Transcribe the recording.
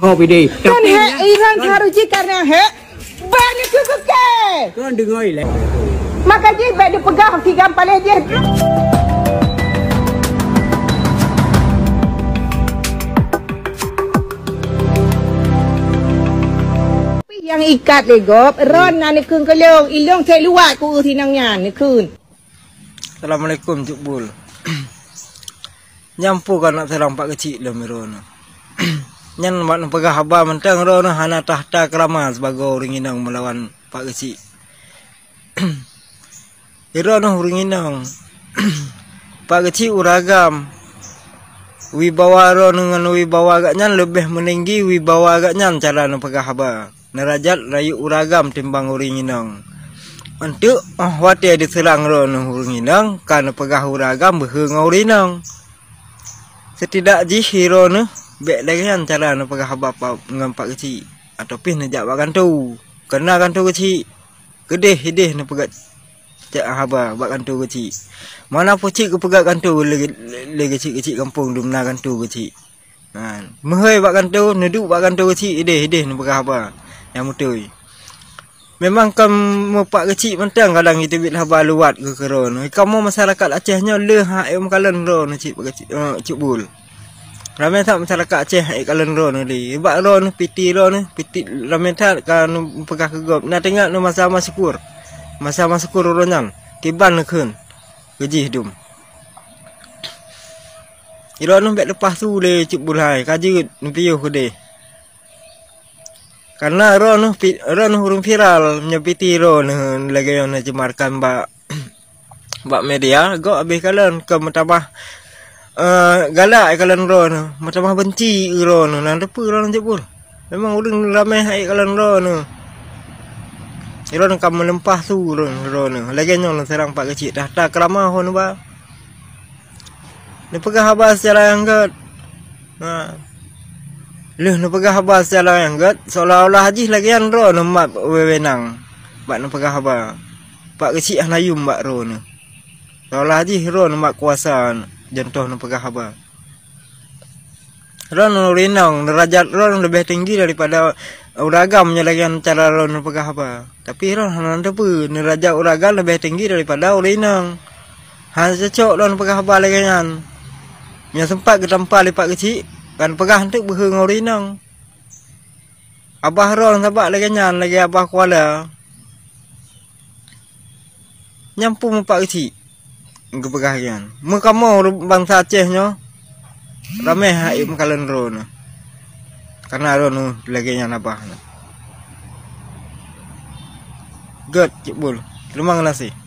hobi dei. Kan he iran haruji kan- karena he bani kuku ke. Kan dengoi le. Lah. Maka baik dia pegang hoki dia. Yang ikat le gop, ron nan ni kun kelong, ilong tai luat ku uti nang Assalamualaikum Cik Bul. Nyampu kan nak terang pak kecil lah Mirona. Nyan mak nak pegah habar mentang roh ni hana tahta kerama sebagai orang inang melawan Pak Kecik. Ira ni orang inang. Pak Kecik uragam. Wibawa roh dengan wibawa agaknya lebih meninggi wibawa agaknya cara nampak pegah habar. Nerajat rayu uragam timbang orang inang. Untuk oh, wati ada serang roh ni orang inang. Kan pegah uragam berhengah orang inang. Setidak jih ni. Bek dari kan, cara nak pakai habak dengan pak kecil Atau pis nak jatuh kantor Kena kan tu kecil Gedeh-gedeh nak pakai Cik Ahaba buat kantor kecil Mana pun cik ke pegat kantor Lagi kecil-kecil kampung tu Menang kantor kecil ha. Mehoi buat kantor Neduk buat kantor kecil Hidih-hidih ni pegat Ahaba Yang mutui Memang kan Mepak kecil mentang Kadang kita bila Ahaba luat ke kerana Kamu masyarakat Acehnya Lehak yang makalan Rau ni cik Cik Cik bul ramai tak masyarakat Aceh ikut lon ron ni. Ibak ron piti ron piti ramai tak kan pegah kegop. Nak tengok no masa masa kur. Masa masa kur ronan. kibar ne kan, Gaji hidup. Ilo no bet lepas tu le cuk bulai kaji no piyo ke de. Karena ron ron hurung viral menyepiti ron lagi yang nak jemarkan ba ba media go abih lah, kalon ke metabah Ah, galak eh kalau ron, macam mah benci ron, nan depa lah nuron je pur memang ulun ramai hai kalau nuron ron kamu lempah tu ron, Iron lagi nyonya serang pak kecil dah tak kerama hon ba. Ni pegah haba secara yang gad. Ha. Ah. Lu ni pegah haba secara yang gad seolah-olah haji lagi an ron no mat wewenang. Pak ni pegah haba. Pak kecil hanayum mak ron, ni. Seolah haji ron mak kuasa. Nah jentuh nu pegah haba ron nu rinong derajat ron lebih tinggi daripada uragam menyelagian cara ron nu pegah haba tapi ron hanan tepe derajat uragam lebih tinggi daripada urinong han secok ron nu pegah haba lagian nya sempat ke tempat lipat kecil kan pegah hantuk berhengur urinong Abah Ron sabak lagi nyan lagi Abah Kuala. Nyampu mempak kecil kepegahian muka mau bangsa Acehnya ramai hai kalian rona karena rona lagi nya apa? good cik bul terima kasih